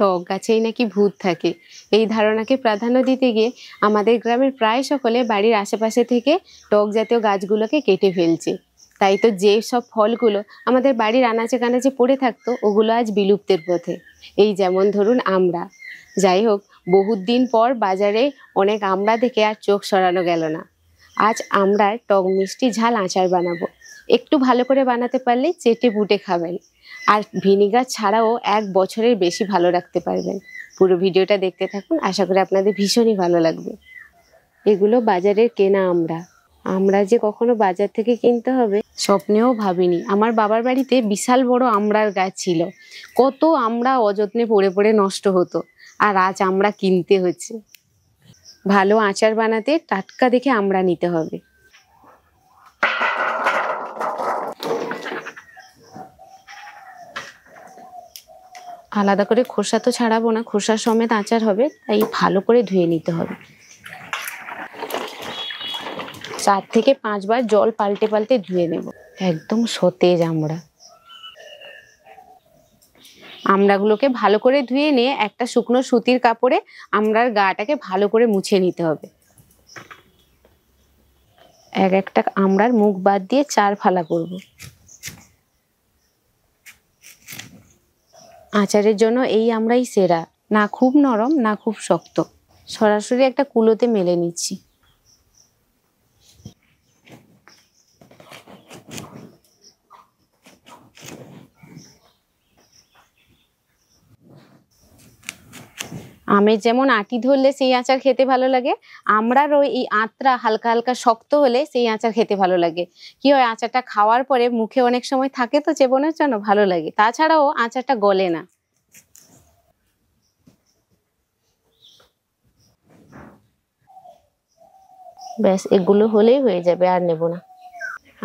টক গাছেই নাকি ভূত থাকে এই ধারণাকে প্রাধান্য দিতে গিয়ে আমাদের গ্রামের প্রায় সকলে বাড়ির আশেপাশে থেকে টক জাতীয় গাছগুলোকে কেটে ফেলছে তাই তো যে সব ফলগুলো আমাদের বাড়ির আনাচে কানাচে পড়ে থাকতো ওগুলো আজ বিলুপ্তের পথে এই যেমন ধরুন আমরা যাই হোক বহুত দিন পর বাজারে অনেক আমরা দেখে আর চোখ সরানো গেল না আজ আমরা টক মিষ্টি ঝাল আচার বানাবো একটু ভালো করে বানাতে পারলে চেটে বুটে খাবেন আর ভিনিগার ছাড়াও এক বছরের বেশি ভালো রাখতে পারবেন পুরো ভিডিওটা দেখতে থাকুন আশা করি আপনাদের ভীষণই ভালো লাগবে এগুলো বাজারের কেনা আমরা আমরা যে কখনো বাজার থেকে কিনতে হবে স্বপ্নেও ভাবিনি আমার বাবার বাড়িতে বিশাল বড় আমরার গাছ ছিল কত আমরা অযত্নে পড়ে পড়ে নষ্ট হতো আর আজ আমরা কিনতে হচ্ছে ভালো আচার বানাতে টাটকা দেখে আমরা নিতে হবে আলাদা করে খোসা তো ছাড়াবো না খোসা সমেত আচার হবে তাই ভালো করে ধুয়ে নিতে হবে চার থেকে পাঁচবার জল পাল্টে পাল্টে ধুয়ে নেব একদম সতেজ আমরা আমড়াগুলোকে ভালো করে ধুয়ে নিয়ে একটা শুকনো সুতির কাপড়ে আমরার গাটাকে ভালো করে মুছে নিতে হবে এক একটা আমড়ার মুখ বাদ দিয়ে চার ফালা করবো আচারের জন্য এই আমরাই সেরা না খুব নরম না খুব শক্ত সরাসরি একটা কুলোতে মেলে নিচ্ছি আমের যেমন আটি ধরলে সেই আচার খেতে ভালো লাগে আমরারও এই আঁতরা হালকা হালকা শক্ত হলে সেই আচার খেতে ভালো লাগে কি হয় আচারটা খাওয়ার পরে মুখে অনেক সময় থাকে তো চেবনের জন্য ভালো লাগে তাছাড়াও আচারটা গলে না ব্যাস এগুলো হলেই হয়ে যাবে আর নেব না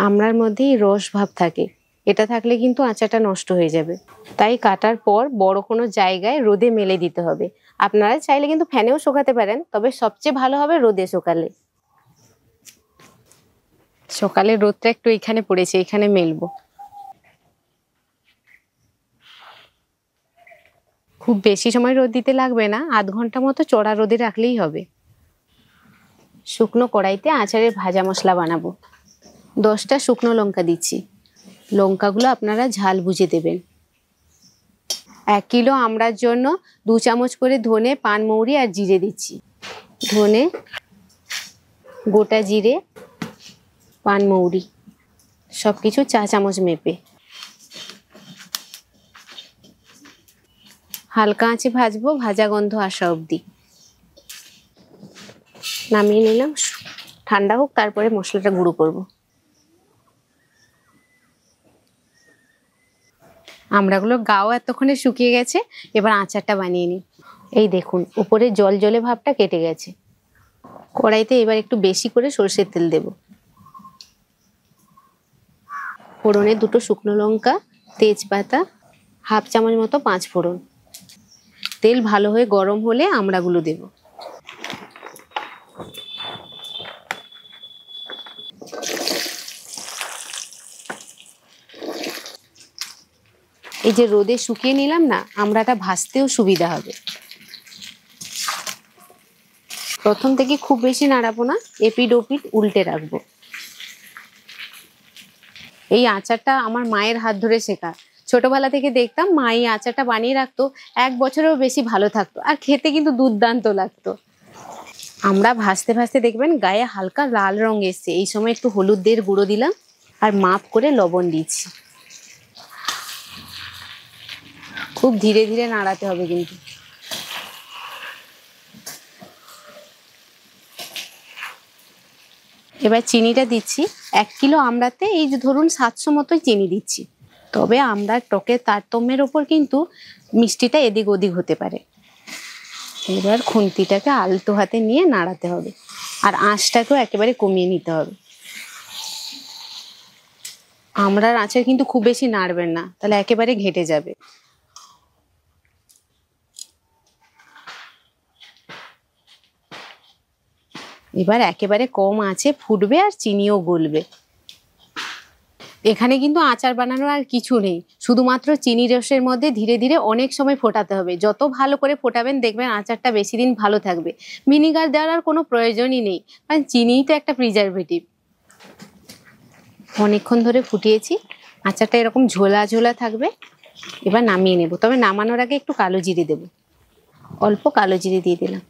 আমরার মধ্যেই রস ভাব থাকে এটা থাকলে কিন্তু আচাটা নষ্ট হয়ে যাবে তাই কাটার পর বড় কোনো জায়গায় রোদে মেলে দিতে হবে আপনারা চাইলে কিন্তু ফ্যানেও শোকাতে পারেন তবে সবচেয়ে ভালো হবে রোদে শোকালে সকালে রোদটা একটু এখানে পড়েছে এখানে মেলবো খুব বেশি সময় রোদ দিতে লাগবে না আধ ঘন্টা মতো চড়া রোদে রাখলেই হবে শুকনো কড়াইতে আচারের ভাজা মশলা বানাবো দশটা শুকনো লঙ্কা দিচ্ছি লঙ্কাগুলো আপনারা ঝাল বুঝে দেবেন এক কিলো আমড়ার জন্য দু চামচ করে ধনে পানমৌরি আর জিরে দিচ্ছি ধনে গোটা জিরে পানমৌরি সব কিছু চা চামচ মেপে হালকা আঁচে ভাজবো ভাজা গন্ধ আসা অবধি নামিয়ে নিলাম ঠান্ডা হোক তারপরে মশলাটা গুঁড়ো করবো আমড়াগুলো গাও এতক্ষণে শুকিয়ে গেছে এবার আচারটা বানিয়ে নিই এই দেখুন উপরে জল জলে ভাবটা কেটে গেছে কড়াইতে এবার একটু বেশি করে সর্ষের তেল দেব ফোড়নে দুটো শুকনো লঙ্কা তেজপাতা হাফ চামচ মতো পাঁচ ফোড়ন তেল ভালো হয়ে গরম হলে আমড়াগুলো দেবো এই যে রোদে শুকিয়ে নিলাম না আমরা এটা ভাজতেও সুবিধা হবে প্রথম থেকে খুব বেশি নাড়াবো না এপিড ওপিড উল্টে রাখবো এই আচারটা আমার মায়ের হাত ধরে শেখা ছোটবেলা থেকে দেখতাম মা এই আচারটা বানিয়ে রাখতো এক বছরেও বেশি ভালো থাকতো আর খেতে কিন্তু দুর্দান্ত লাগতো আমরা ভাসতে ভাসতে দেখবেন গায়ে হালকা লাল রঙ এসছে এই সময় একটু হলুদ দিয়ে গুঁড়ো দিলাম আর মাপ করে লবণ দিয়েছি খুব ধীরে ধীরে নাড়াতে হবে কিন্তু এবার চিনিটা দিচ্ছি এক কিলো আমড়াতে এই যে ধরুন সাতশো মতোই চিনি দিচ্ছি তবে আমরা টকের তারতম্যের ওপর কিন্তু মিষ্টিটা এদিক ওদিক হতে পারে এবার খুন্তিটাকে আলতো হাতে নিয়ে নাড়াতে হবে আর আঁচটাকেও একেবারে কমিয়ে নিতে হবে আমরার আঁচের কিন্তু খুব বেশি নাড়বেন না তাহলে একেবারে ঘেটে যাবে এবার একেবারে কম আছে ফুটবে আর চিনিও গলবে এখানে কিন্তু আচার বানানোর আর কিছু নেই শুধুমাত্র চিনি রসের মধ্যে ধীরে ধীরে অনেক সময় ফোটাতে হবে যত ভালো করে ফোটাবেন দেখবেন আচারটা বেশি দিন ভালো থাকবে ভিনিগার দেওয়ার আর কোনো প্রয়োজনই নেই কারণ চিনিই তো একটা প্রিজারভেটিভ অনেকক্ষণ ধরে ফুটিয়েছি আচারটা এরকম ঝোলা ঝোলা থাকবে এবার নামিয়ে নেব তবে নামানোর আগে একটু কালো জিরে দেব অল্প কালো জিরে দিয়ে দিলাম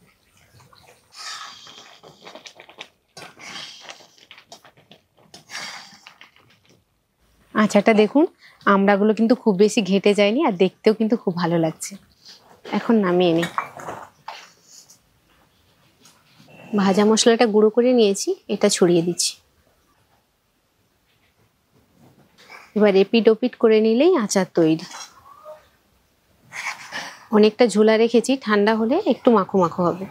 আচারটা দেখুন আমড়াগুলো কিন্তু খুব বেশি ঘেটে যায়নি আর দেখতেও কিন্তু খুব ভালো লাগছে এখন নামিয়ে নি ভাজা মশলাটা গুঁড়ো করে নিয়েছি এটা ছড়িয়ে দিচ্ছি এবার এপিট ওপিট করে নিলেই আচার তৈরি অনেকটা ঝোলা রেখেছি ঠান্ডা হলে একটু মাখো মাখো হবে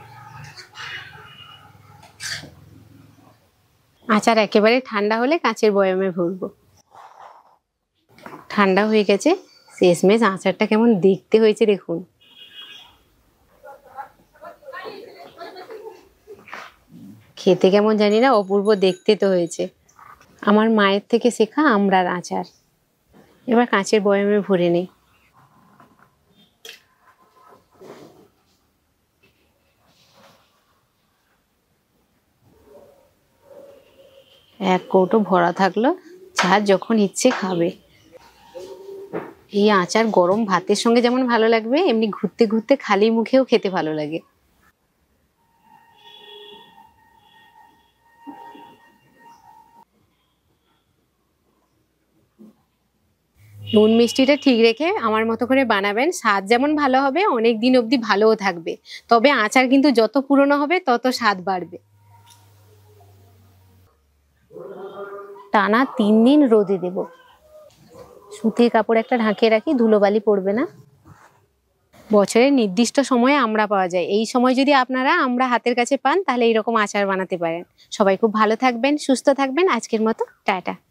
আচার একেবারে ঠান্ডা হলে কাঁচের বয়ামে ভরবো ঠান্ডা হয়ে গেছে শেষমেশ আচারটা কেমন দেখতে হয়েছে দেখুন খেতে কেমন জানি না অপূর্ব দেখতে তো হয়েছে আমার মায়ের থেকে শেখা আমরার আচার এবার কাঁচের বয়মে ভরে নেই এক কৌটো ভরা থাকলো যার যখন ইচ্ছে খাবে এই আচার গরম ভাতের সঙ্গে যেমন ভালো লাগবে এমনি ঘুরতে ঘুরতে খালি মুখেও খেতে ভালো লাগে নুন মিষ্টিটা ঠিক রেখে আমার মতো করে বানাবেন স্বাদ যেমন ভালো হবে অনেক দিন অবধি ভালোও থাকবে তবে আচার কিন্তু যত পুরনো হবে তত স্বাদ বাড়বে টানা তিন দিন রোদে দেবো সুতির কাপড় একটা ঢাকিয়ে রাখি ধুলোবালি পড়বে না বছরের নির্দিষ্ট সময়ে আমরা পাওয়া যায় এই সময় যদি আপনারা আমরা হাতের কাছে পান তাহলে এইরকম আচার বানাতে পারেন সবাই খুব ভালো থাকবেন সুস্থ থাকবেন আজকের মতো টাটা